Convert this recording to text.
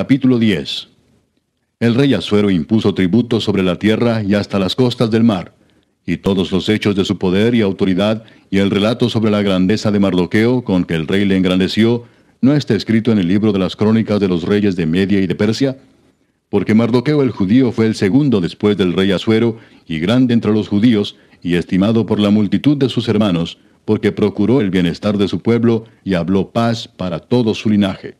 Capítulo 10 El rey Azuero impuso tributo sobre la tierra y hasta las costas del mar, y todos los hechos de su poder y autoridad y el relato sobre la grandeza de Mardoqueo con que el rey le engrandeció, no está escrito en el libro de las crónicas de los reyes de Media y de Persia, porque Mardoqueo el judío fue el segundo después del rey Azuero y grande entre los judíos y estimado por la multitud de sus hermanos, porque procuró el bienestar de su pueblo y habló paz para todo su linaje.